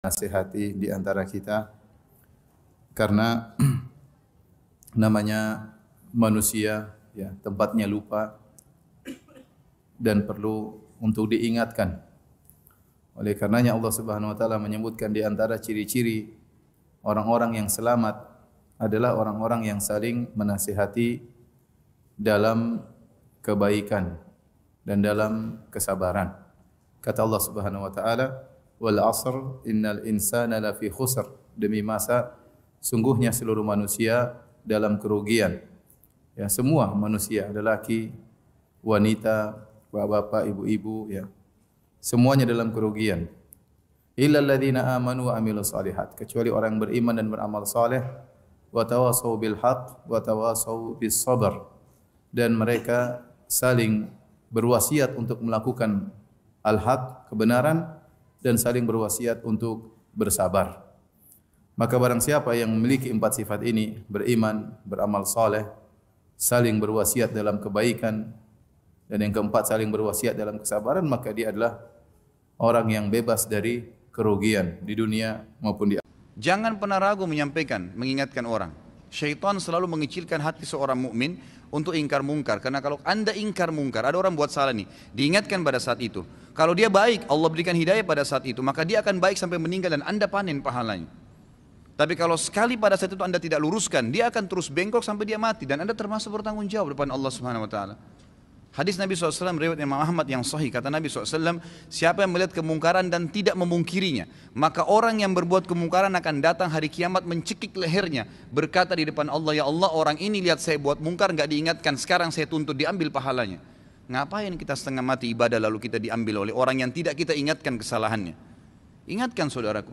nasihati di antara kita karena namanya manusia ya tempatnya lupa dan perlu untuk diingatkan. Oleh karenanya Allah Subhanahu wa taala menyebutkan di antara ciri-ciri orang-orang yang selamat adalah orang-orang yang saling menasihati dalam kebaikan dan dalam kesabaran. Kata Allah Subhanahu wa taala, wal asr innal insana lafi khusr demi masa sungguhnya seluruh manusia dalam kerugian ya semua manusia laki-laki wanita bapak-bapak ibu-ibu ya semuanya dalam kerugian illal ladzina amanu wa amilus salihat kecuali orang beriman dan beramal saleh wa tawasau bil haq wa tawasau bis sabr dan mereka saling berwasiat untuk melakukan al-haq kebenaran dan saling berwasiat untuk bersabar. Maka barang siapa yang memiliki empat sifat ini, beriman, beramal soleh, saling berwasiat dalam kebaikan, dan yang keempat saling berwasiat dalam kesabaran, maka dia adalah orang yang bebas dari kerugian di dunia maupun di akhirat. Jangan pernah ragu menyampaikan, mengingatkan orang. Syaitan selalu mengecilkan hati seorang mukmin untuk ingkar mungkar. Karena kalau Anda ingkar mungkar, ada orang buat salah nih, diingatkan pada saat itu. Kalau dia baik, Allah berikan hidayah pada saat itu, maka dia akan baik sampai meninggal dan Anda panen pahalanya. Tapi kalau sekali pada saat itu Anda tidak luruskan, dia akan terus bengkok sampai dia mati dan Anda termasuk bertanggung jawab depan Allah Subhanahu wa taala. Hadis Nabi SAW riwayat Imam Ahmad yang sahih kata Nabi SAW siapa yang melihat kemungkaran dan tidak memungkirinya maka orang yang berbuat kemungkaran akan datang hari kiamat mencekik lehernya berkata di depan Allah ya Allah orang ini lihat saya buat mungkar nggak diingatkan sekarang saya tuntut diambil pahalanya ngapain kita setengah mati ibadah lalu kita diambil oleh orang yang tidak kita ingatkan kesalahannya ingatkan saudaraku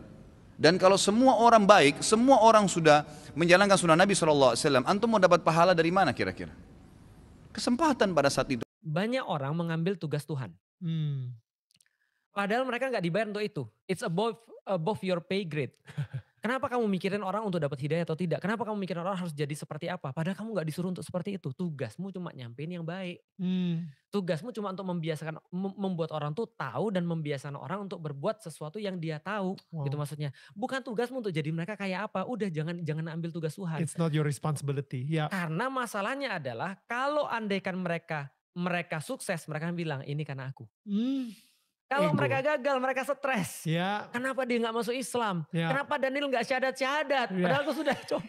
dan kalau semua orang baik, semua orang sudah menjalankan sunnah Nabi SAW, antum mau dapat pahala dari mana kira-kira? Kesempatan pada saat itu banyak orang mengambil tugas Tuhan. Hmm. Padahal mereka nggak dibayar untuk itu. It's above above your pay grade. Kenapa kamu mikirin orang untuk dapat hidayah atau tidak? Kenapa kamu mikirin orang harus jadi seperti apa? Padahal kamu nggak disuruh untuk seperti itu. Tugasmu cuma nyampein yang baik. Hmm. Tugasmu cuma untuk membiasakan, membuat orang tuh tahu dan membiasakan orang untuk berbuat sesuatu yang dia tahu. Gitu wow. Gitu maksudnya. Bukan tugasmu untuk jadi mereka kayak apa. Udah jangan jangan ambil tugas Tuhan. It's not your responsibility. Yeah. Karena masalahnya adalah kalau andaikan mereka mereka sukses, mereka bilang ini karena aku. Hmm. Kalau mereka gagal, mereka stres. Ya. Kenapa dia nggak masuk Islam? Ya. Kenapa Daniel nggak syahadat-syahadat? Ya. Padahal aku sudah coba.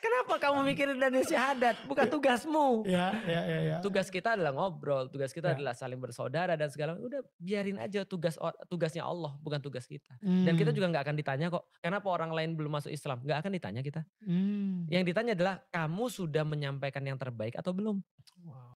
Kenapa kamu mikirin Daniel syahadat? Bukan ya. tugasmu. Ya, ya, ya, ya. Tugas kita adalah ngobrol, tugas kita ya. adalah saling bersaudara dan segala. Udah biarin aja tugas tugasnya Allah, bukan tugas kita. Hmm. Dan kita hmm. juga nggak akan ditanya kok, kenapa orang lain belum masuk Islam? Nggak akan ditanya kita. Hmm. Yang ditanya adalah kamu sudah menyampaikan yang terbaik atau belum? Wow.